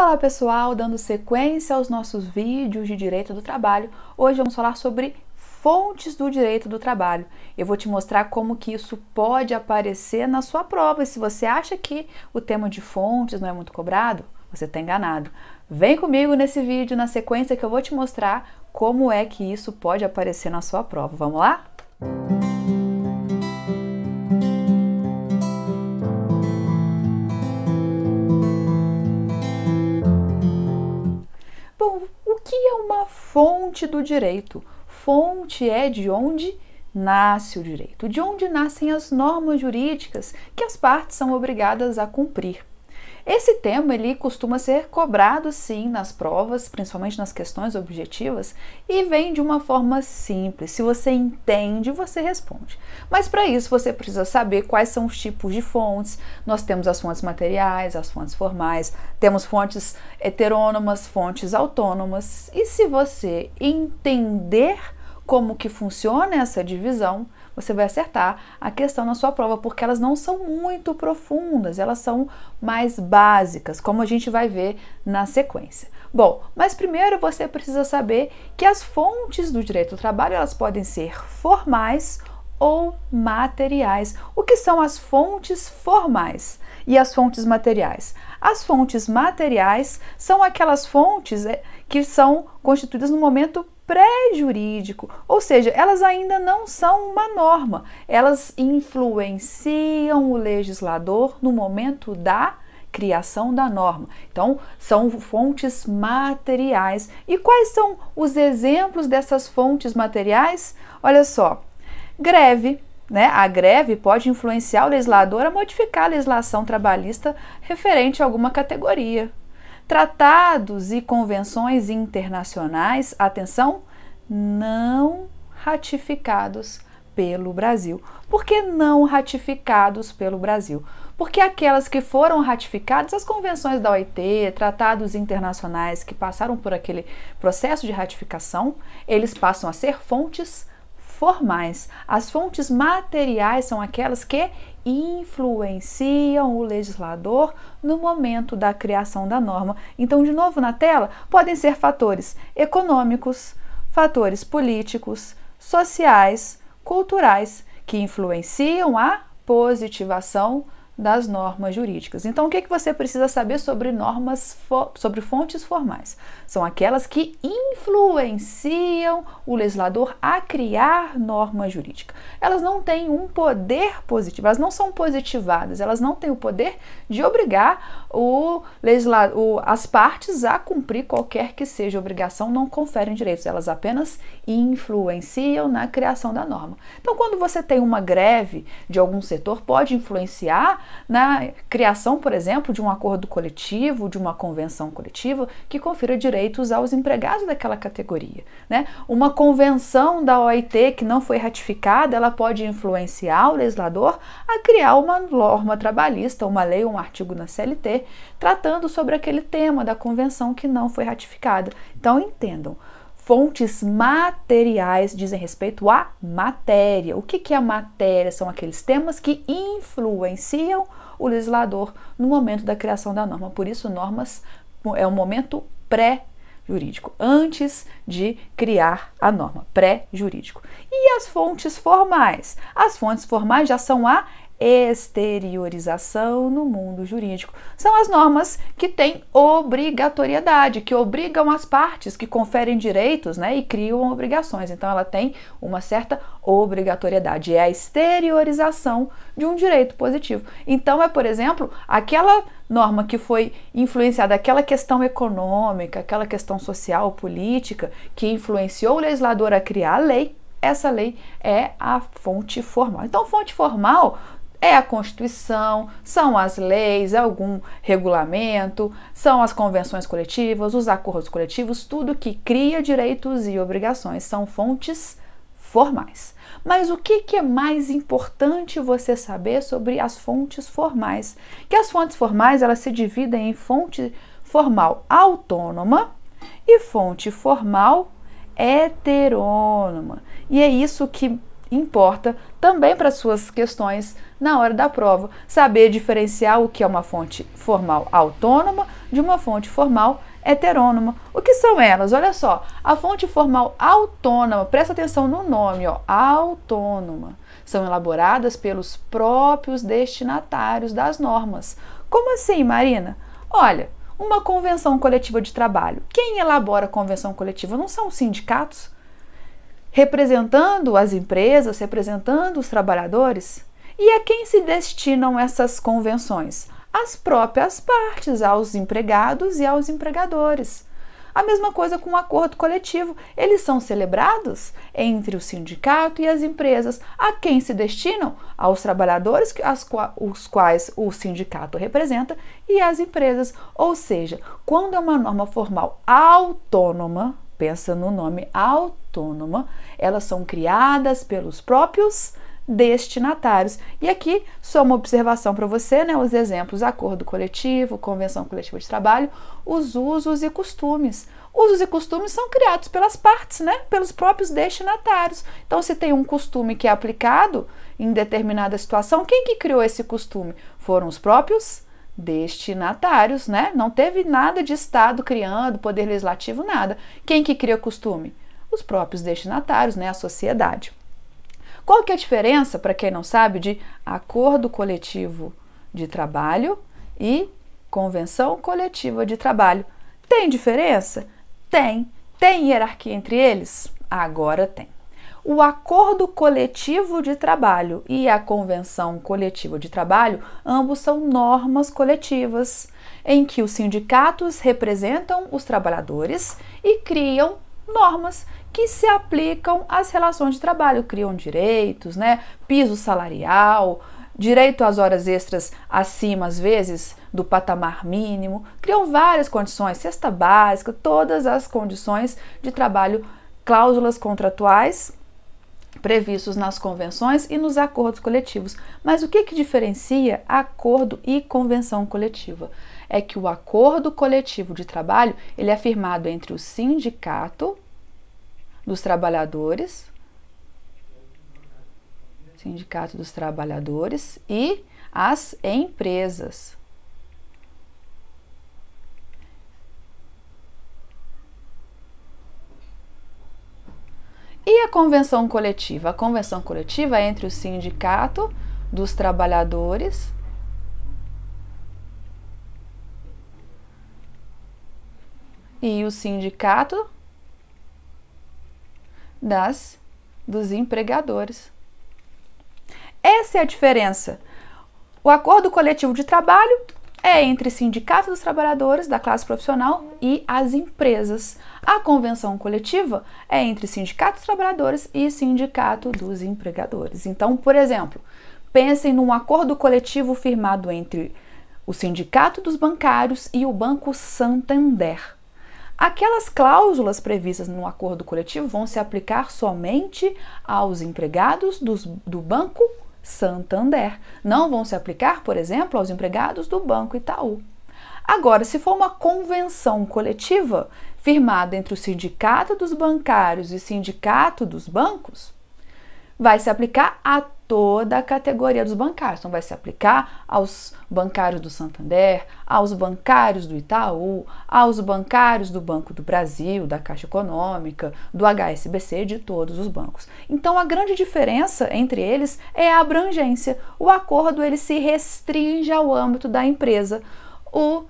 Olá pessoal, dando sequência aos nossos vídeos de direito do trabalho, hoje vamos falar sobre fontes do direito do trabalho. Eu vou te mostrar como que isso pode aparecer na sua prova e se você acha que o tema de fontes não é muito cobrado, você está enganado. Vem comigo nesse vídeo, na sequência que eu vou te mostrar como é que isso pode aparecer na sua prova. Vamos lá? Música Bom, o que é uma fonte do direito? Fonte é de onde nasce o direito, de onde nascem as normas jurídicas que as partes são obrigadas a cumprir. Esse tema ele costuma ser cobrado sim nas provas, principalmente nas questões objetivas, e vem de uma forma simples. Se você entende, você responde. Mas para isso você precisa saber quais são os tipos de fontes. Nós temos as fontes materiais, as fontes formais, temos fontes heterônomas, fontes autônomas. E se você entender como que funciona essa divisão, você vai acertar a questão na sua prova, porque elas não são muito profundas, elas são mais básicas, como a gente vai ver na sequência. Bom, mas primeiro você precisa saber que as fontes do direito do trabalho, elas podem ser formais ou materiais. O que são as fontes formais e as fontes materiais? As fontes materiais são aquelas fontes é, que são constituídas no momento pré-jurídico, ou seja, elas ainda não são uma norma, elas influenciam o legislador no momento da criação da norma. Então, são fontes materiais. E quais são os exemplos dessas fontes materiais? Olha só, greve. Né? A greve pode influenciar o legislador a modificar a legislação trabalhista referente a alguma categoria. Tratados e convenções internacionais, atenção, não ratificados pelo Brasil. Por que não ratificados pelo Brasil? Porque aquelas que foram ratificadas, as convenções da OIT, tratados internacionais que passaram por aquele processo de ratificação, eles passam a ser fontes formais. As fontes materiais são aquelas que influenciam o legislador no momento da criação da norma. Então, de novo na tela, podem ser fatores econômicos, fatores políticos, sociais, culturais que influenciam a positivação das normas jurídicas. Então, o que, é que você precisa saber sobre normas, sobre fontes formais? São aquelas que influenciam o legislador a criar norma jurídica. Elas não têm um poder positivo, elas não são positivadas, elas não têm o poder de obrigar o legislador, as partes a cumprir qualquer que seja obrigação, não conferem direitos, elas apenas influenciam na criação da norma. Então, quando você tem uma greve de algum setor, pode influenciar na criação, por exemplo, de um acordo coletivo, de uma convenção coletiva que confira direitos aos empregados daquela categoria. Né? Uma convenção da OIT que não foi ratificada, ela pode influenciar o legislador a criar uma norma trabalhista, uma lei, um artigo na CLT, tratando sobre aquele tema da convenção que não foi ratificada. Então entendam fontes materiais dizem respeito à matéria. O que, que é a matéria? São aqueles temas que influenciam o legislador no momento da criação da norma. Por isso, normas é um momento pré jurídico, antes de criar a norma, pré-jurídico. E as fontes formais? As fontes formais já são a exteriorização no mundo jurídico. São as normas que têm obrigatoriedade, que obrigam as partes, que conferem direitos né, e criam obrigações. Então, ela tem uma certa obrigatoriedade. É a exteriorização de um direito positivo. Então, é, por exemplo, aquela norma que foi influenciada, aquela questão econômica, aquela questão social, política, que influenciou o legislador a criar a lei. Essa lei é a fonte formal. Então, fonte formal é a Constituição, são as leis, é algum regulamento, são as convenções coletivas, os acordos coletivos, tudo que cria direitos e obrigações são fontes formais. Mas o que, é mais importante você saber sobre as fontes formais? Que as fontes formais elas se dividem em fonte formal autônoma e fonte formal heterônoma. E é isso que importa também para suas questões na hora da prova, saber diferenciar o que é uma fonte formal autônoma de uma fonte formal heterônoma. O que são elas? Olha só, a fonte formal autônoma, presta atenção no nome, ó, autônoma. São elaboradas pelos próprios destinatários das normas. Como assim, Marina? Olha, uma convenção coletiva de trabalho. Quem elabora a convenção coletiva não são os sindicatos? representando as empresas, representando os trabalhadores? E a quem se destinam essas convenções? As próprias partes, aos empregados e aos empregadores. A mesma coisa com o acordo coletivo. Eles são celebrados entre o sindicato e as empresas. A quem se destinam? Aos trabalhadores, os quais o sindicato representa, e às empresas. Ou seja, quando é uma norma formal autônoma, pensa no nome autônoma, elas são criadas pelos próprios destinatários. E aqui só uma observação para você, né? Os exemplos: acordo coletivo, convenção coletiva de trabalho, os usos e costumes. Usos e costumes são criados pelas partes, né? Pelos próprios destinatários. Então, se tem um costume que é aplicado em determinada situação, quem que criou esse costume? Foram os próprios destinatários, né? Não teve nada de Estado criando, poder legislativo, nada. Quem que cria costume? Os próprios destinatários, né? A sociedade. Qual que é a diferença, para quem não sabe, de acordo coletivo de trabalho e convenção coletiva de trabalho? Tem diferença? Tem. Tem hierarquia entre eles? Agora tem o acordo coletivo de trabalho e a convenção coletiva de trabalho, ambos são normas coletivas em que os sindicatos representam os trabalhadores e criam normas que se aplicam às relações de trabalho, criam direitos, né? Piso salarial, direito às horas extras acima, às vezes, do patamar mínimo, criam várias condições, cesta básica, todas as condições de trabalho, cláusulas contratuais previstos nas convenções e nos acordos coletivos. Mas o que, que diferencia acordo e convenção coletiva? É que o acordo coletivo de trabalho ele é firmado entre o sindicato dos trabalhadores, sindicato dos trabalhadores e as empresas. E a convenção coletiva? A convenção coletiva é entre o sindicato dos trabalhadores e o sindicato das dos empregadores. Essa é a diferença. O acordo coletivo de trabalho é entre sindicatos dos trabalhadores da classe profissional e as empresas. A convenção coletiva é entre sindicatos dos trabalhadores e sindicato dos empregadores. Então, por exemplo, pensem num acordo coletivo firmado entre o Sindicato dos Bancários e o Banco Santander. Aquelas cláusulas previstas no acordo coletivo vão se aplicar somente aos empregados dos, do banco Santander. Não vão se aplicar, por exemplo, aos empregados do Banco Itaú. Agora, se for uma convenção coletiva firmada entre o Sindicato dos Bancários e Sindicato dos Bancos, vai se aplicar a toda a categoria dos bancários. Então, vai se aplicar aos bancários do Santander, aos bancários do Itaú, aos bancários do Banco do Brasil, da Caixa Econômica, do HSBC, de todos os bancos. Então, a grande diferença entre eles é a abrangência. O acordo ele se restringe ao âmbito da empresa. O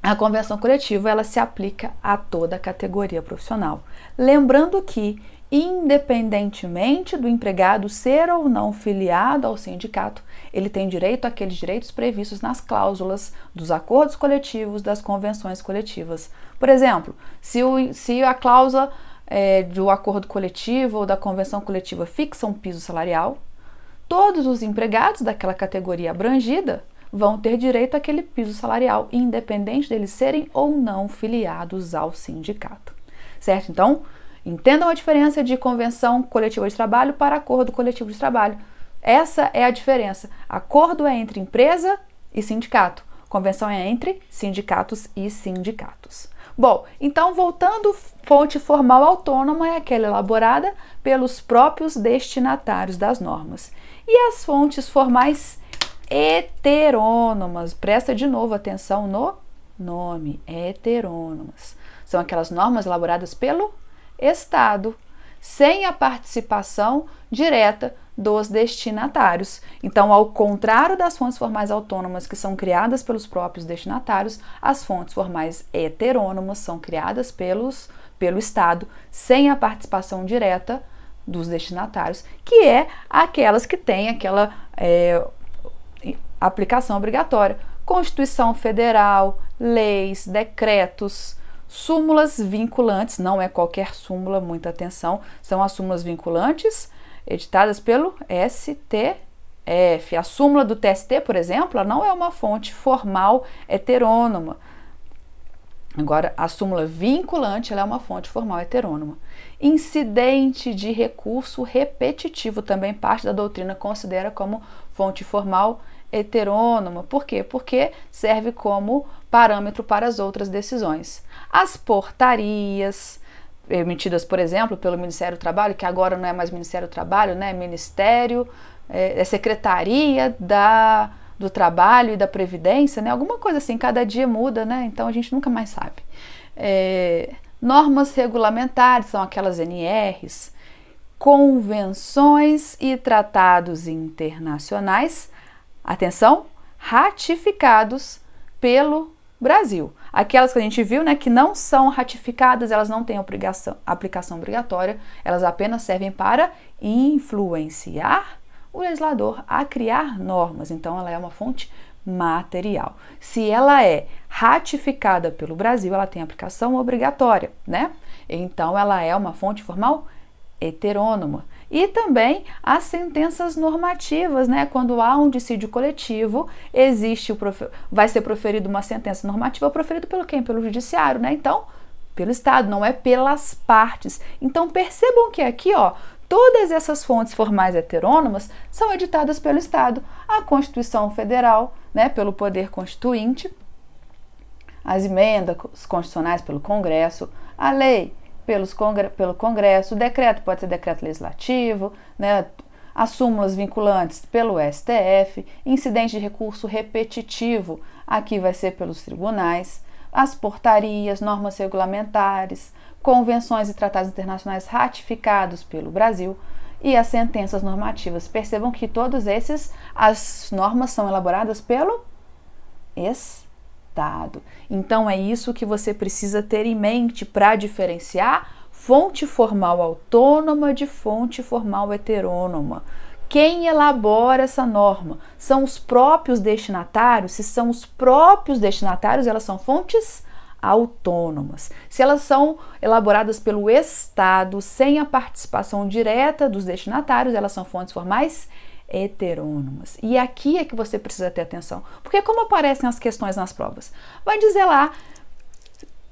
a convenção coletiva ela se aplica a toda a categoria profissional. Lembrando que independentemente do empregado ser ou não filiado ao sindicato, ele tem direito àqueles direitos previstos nas cláusulas dos acordos coletivos, das convenções coletivas. Por exemplo, se, o, se a cláusula é, do acordo coletivo ou da convenção coletiva fixa um piso salarial, todos os empregados daquela categoria abrangida vão ter direito àquele piso salarial, independente deles serem ou não filiados ao sindicato. Certo? Então, Entendam a diferença de convenção coletiva de trabalho para acordo coletivo de trabalho. Essa é a diferença. Acordo é entre empresa e sindicato. Convenção é entre sindicatos e sindicatos. Bom, então voltando, fonte formal autônoma é aquela elaborada pelos próprios destinatários das normas. E as fontes formais heterônomas, presta de novo atenção no nome, heterônomas. São aquelas normas elaboradas pelo Estado, sem a participação direta dos destinatários. Então, ao contrário das fontes formais autônomas que são criadas pelos próprios destinatários, as fontes formais heterônomas são criadas pelos, pelo Estado sem a participação direta dos destinatários, que é aquelas que têm aquela é, aplicação obrigatória. Constituição Federal, leis, decretos, Súmulas vinculantes, não é qualquer súmula, muita atenção, são as súmulas vinculantes editadas pelo STF. A súmula do TST, por exemplo, não é uma fonte formal heterônoma. Agora, a súmula vinculante é uma fonte formal heterônoma. Incidente de recurso repetitivo, também parte da doutrina considera como fonte formal heterônoma heterônoma. Por quê? Porque serve como parâmetro para as outras decisões. As portarias emitidas, eh, por exemplo, pelo Ministério do Trabalho, que agora não é mais Ministério do Trabalho, né? Ministério, é, é Secretaria da, do Trabalho e da Previdência, né? Alguma coisa assim, cada dia muda, né? Então a gente nunca mais sabe. É, normas regulamentares são aquelas NRs, convenções e tratados internacionais atenção, ratificados pelo Brasil. Aquelas que a gente viu, né, que não são ratificadas, elas não têm obrigação, aplicação obrigatória, elas apenas servem para influenciar o legislador a criar normas. Então, ela é uma fonte material. Se ela é ratificada pelo Brasil, ela tem aplicação obrigatória, né? Então, ela é uma fonte formal heterônoma e também as sentenças normativas, né? Quando há um dissídio coletivo, existe profe... vai ser proferida uma sentença normativa proferida pelo quem? Pelo judiciário, né? Então, pelo Estado, não é pelas partes. Então, percebam que aqui, ó, todas essas fontes formais heterônomas são editadas pelo Estado, a Constituição Federal, né, pelo poder constituinte, as emendas constitucionais pelo Congresso, a lei pelos congre pelo Congresso, o decreto pode ser decreto legislativo, né, as súmulas vinculantes pelo STF, incidente de recurso repetitivo, aqui vai ser pelos tribunais, as portarias, normas regulamentares, convenções e tratados internacionais ratificados pelo Brasil e as sentenças normativas. Percebam que todos esses as normas são elaboradas pelo STF então é isso que você precisa ter em mente para diferenciar fonte formal autônoma de fonte formal heterônoma. Quem elabora essa norma? São os próprios destinatários? Se são os próprios destinatários, elas são fontes autônomas. Se elas são elaboradas pelo Estado sem a participação direta dos destinatários, elas são fontes formais heterônomas. E aqui é que você precisa ter atenção, porque é como aparecem as questões nas provas? Vai dizer lá,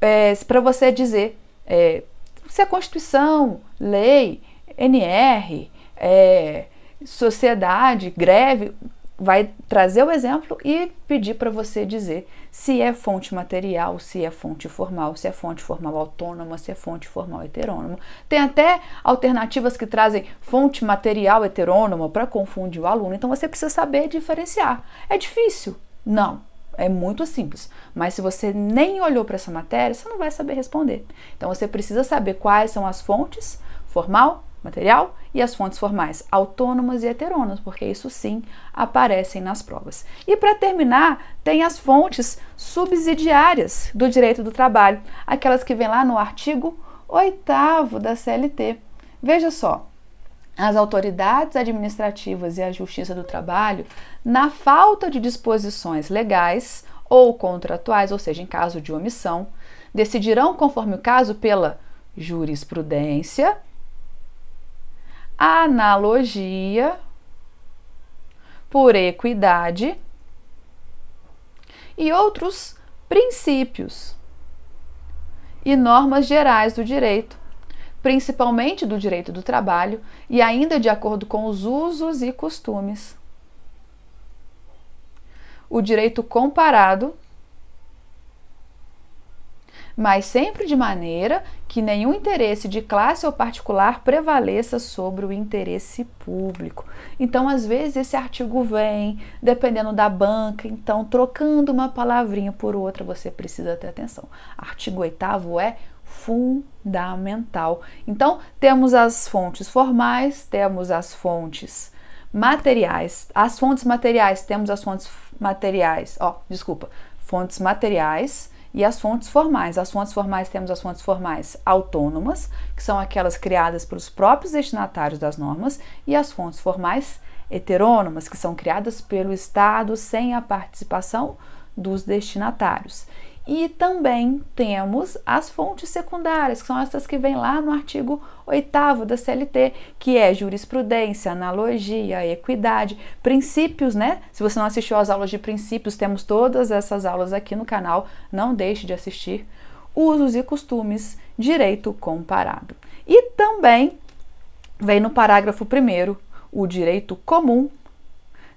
é, para você dizer é, se a Constituição, lei, NR, é, sociedade, greve, vai trazer o exemplo e pedir para você dizer se é fonte material, se é fonte formal, se é fonte formal autônoma, se é fonte formal heterônoma. Tem até alternativas que trazem fonte material heterônoma para confundir o aluno, então você precisa saber diferenciar. É difícil? Não. É muito simples, mas se você nem olhou para essa matéria, você não vai saber responder. Então você precisa saber quais são as fontes formal, material e as fontes formais autônomas e heterônomas, porque isso sim aparecem nas provas. E para terminar, tem as fontes subsidiárias do direito do trabalho, aquelas que vêm lá no artigo 8 da CLT. Veja só, as autoridades administrativas e a Justiça do Trabalho, na falta de disposições legais ou contratuais, ou seja, em caso de omissão, decidirão, conforme o caso, pela jurisprudência analogia, por equidade e outros princípios e normas gerais do direito, principalmente do direito do trabalho e ainda de acordo com os usos e costumes. O direito comparado mas sempre de maneira que nenhum interesse de classe ou particular prevaleça sobre o interesse público. Então, às vezes, esse artigo vem, dependendo da banca, então, trocando uma palavrinha por outra, você precisa ter atenção. Artigo 8 é fundamental. Então, temos as fontes formais, temos as fontes materiais. As fontes materiais, temos as fontes materiais, ó, desculpa, fontes materiais e as fontes formais. As fontes formais temos as fontes formais autônomas, que são aquelas criadas pelos próprios destinatários das normas, e as fontes formais heterônomas, que são criadas pelo Estado sem a participação dos destinatários. E também temos as fontes secundárias, que são essas que vêm lá no artigo 8 da CLT, que é jurisprudência, analogia, equidade, princípios, né? Se você não assistiu às aulas de princípios, temos todas essas aulas aqui no canal, não deixe de assistir. Usos e costumes, direito comparado. E também vem no parágrafo 1 o direito comum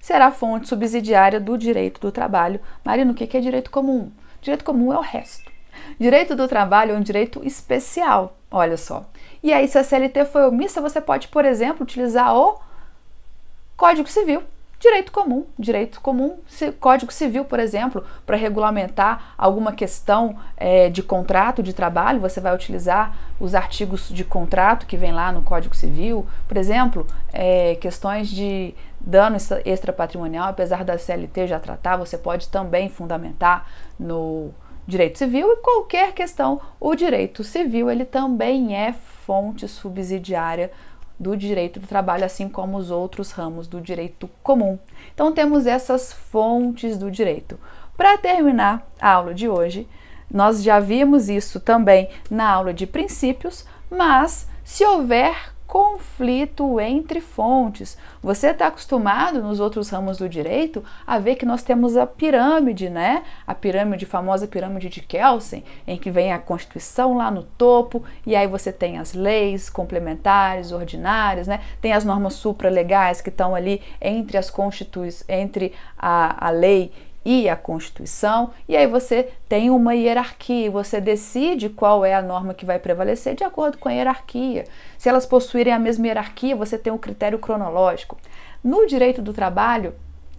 será fonte subsidiária do direito do trabalho. Marino, o que é direito comum? Direito comum é o resto. Direito do trabalho é um direito especial, olha só. E aí, se a CLT foi omissa, você pode, por exemplo, utilizar o Código Civil, direito comum. Direito comum, Código Civil, por exemplo, para regulamentar alguma questão é, de contrato de trabalho, você vai utilizar os artigos de contrato que vem lá no Código Civil, por exemplo, é, questões de Dano extrapatrimonial, apesar da CLT já tratar, você pode também fundamentar no direito civil e qualquer questão, o direito civil ele também é fonte subsidiária do direito do trabalho, assim como os outros ramos do direito comum. Então temos essas fontes do direito. Para terminar a aula de hoje, nós já vimos isso também na aula de princípios, mas se houver conflito entre fontes. Você está acostumado nos outros ramos do direito a ver que nós temos a pirâmide, né? A pirâmide, a famosa pirâmide de Kelsen, em que vem a Constituição lá no topo e aí você tem as leis complementares, ordinárias, né? Tem as normas supralegais que estão ali entre as constituições, entre a, a lei e a Constituição, e aí você tem uma hierarquia, e você decide qual é a norma que vai prevalecer de acordo com a hierarquia. Se elas possuírem a mesma hierarquia, você tem um critério cronológico. No direito do trabalho,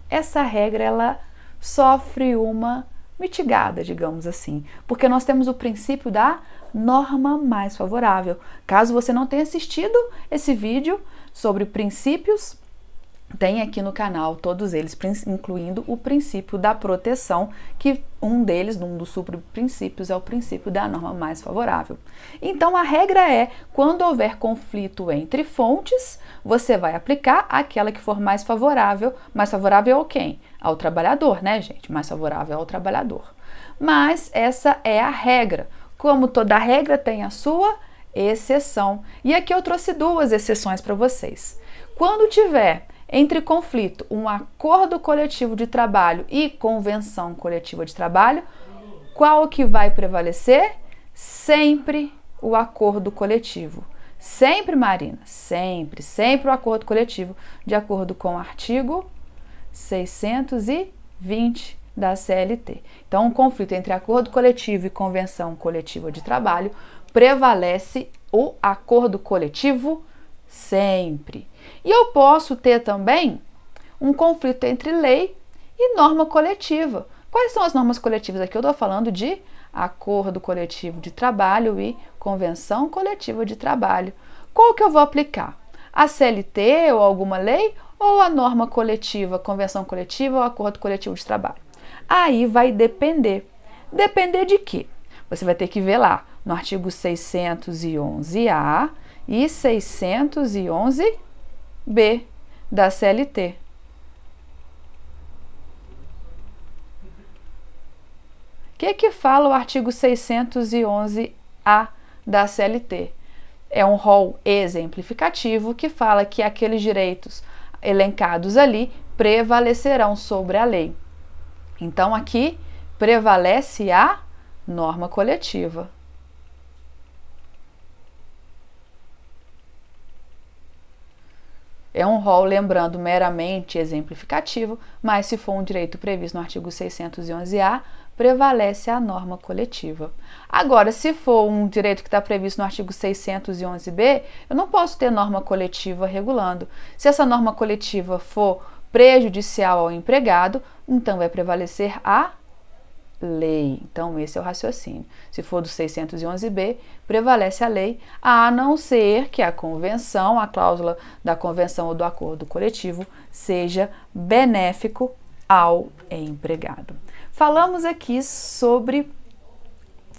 essa regra ela sofre uma mitigada, digamos assim, porque nós temos o princípio da norma mais favorável. Caso você não tenha assistido esse vídeo sobre princípios tem aqui no canal todos eles, incluindo o princípio da proteção, que um deles, um dos subprincípios, é o princípio da norma mais favorável. Então a regra é: quando houver conflito entre fontes, você vai aplicar aquela que for mais favorável. Mais favorável ao quem? Ao trabalhador, né, gente? Mais favorável ao trabalhador. Mas essa é a regra. Como toda regra tem a sua exceção. E aqui eu trouxe duas exceções para vocês. Quando tiver entre conflito, um acordo coletivo de trabalho e convenção coletiva de trabalho, qual que vai prevalecer? Sempre o acordo coletivo. Sempre, Marina, sempre, sempre o acordo coletivo, de acordo com o artigo 620 da CLT. Então, o conflito entre acordo coletivo e convenção coletiva de trabalho prevalece o acordo coletivo sempre. E eu posso ter também um conflito entre lei e norma coletiva. Quais são as normas coletivas? Aqui eu estou falando de acordo coletivo de trabalho e convenção coletiva de trabalho. Qual que eu vou aplicar? A CLT ou alguma lei ou a norma coletiva, convenção coletiva ou acordo coletivo de trabalho? Aí vai depender. Depender de quê? Você vai ter que ver lá no artigo 611A e 611 B da CLT. O que, que fala o artigo 611-A da CLT? É um rol exemplificativo que fala que aqueles direitos elencados ali prevalecerão sobre a lei. Então aqui prevalece a norma coletiva. É um rol, lembrando, meramente exemplificativo, mas se for um direito previsto no artigo 611-A, prevalece a norma coletiva. Agora, se for um direito que está previsto no artigo 611-B, eu não posso ter norma coletiva regulando. Se essa norma coletiva for prejudicial ao empregado, então vai prevalecer a lei. Então, esse é o raciocínio. Se for do 611b, prevalece a lei, a não ser que a convenção, a cláusula da convenção ou do acordo coletivo, seja benéfico ao empregado. Falamos aqui sobre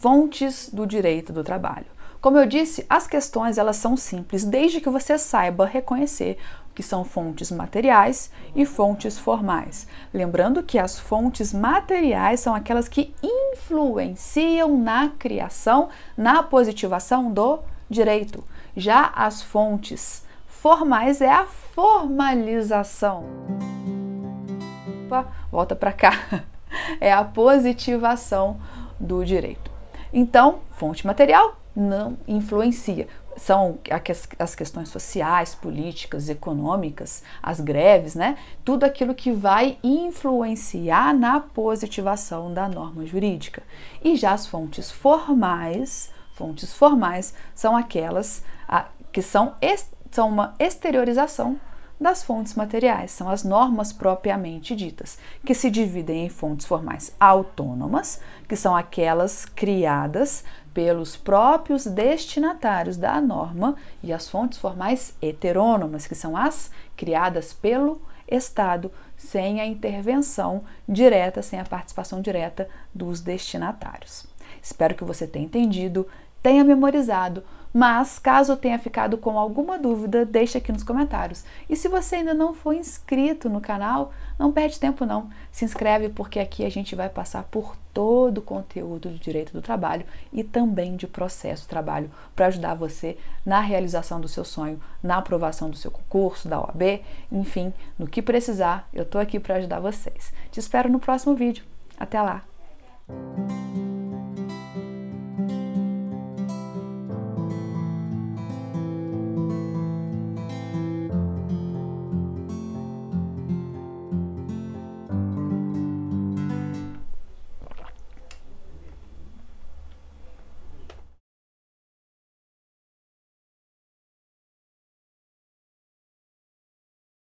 fontes do direito do trabalho. Como eu disse, as questões elas são simples, desde que você saiba reconhecer que são fontes materiais e fontes formais. Lembrando que as fontes materiais são aquelas que influenciam na criação, na positivação do direito. Já as fontes formais é a formalização. Opa, volta para cá. É a positivação do direito. Então, fonte material não influencia. São as questões sociais, políticas, econômicas, as greves, né? Tudo aquilo que vai influenciar na positivação da norma jurídica. E já as fontes formais, fontes formais são aquelas que são, são uma exteriorização das fontes materiais, são as normas propriamente ditas, que se dividem em fontes formais autônomas, que são aquelas criadas pelos próprios destinatários da norma, e as fontes formais heterônomas, que são as criadas pelo Estado, sem a intervenção direta, sem a participação direta dos destinatários. Espero que você tenha entendido, tenha memorizado mas caso tenha ficado com alguma dúvida, deixe aqui nos comentários. E se você ainda não foi inscrito no canal, não perde tempo não. Se inscreve porque aqui a gente vai passar por todo o conteúdo do direito do trabalho e também de processo trabalho para ajudar você na realização do seu sonho, na aprovação do seu concurso, da OAB, enfim, no que precisar, eu estou aqui para ajudar vocês. Te espero no próximo vídeo. Até lá!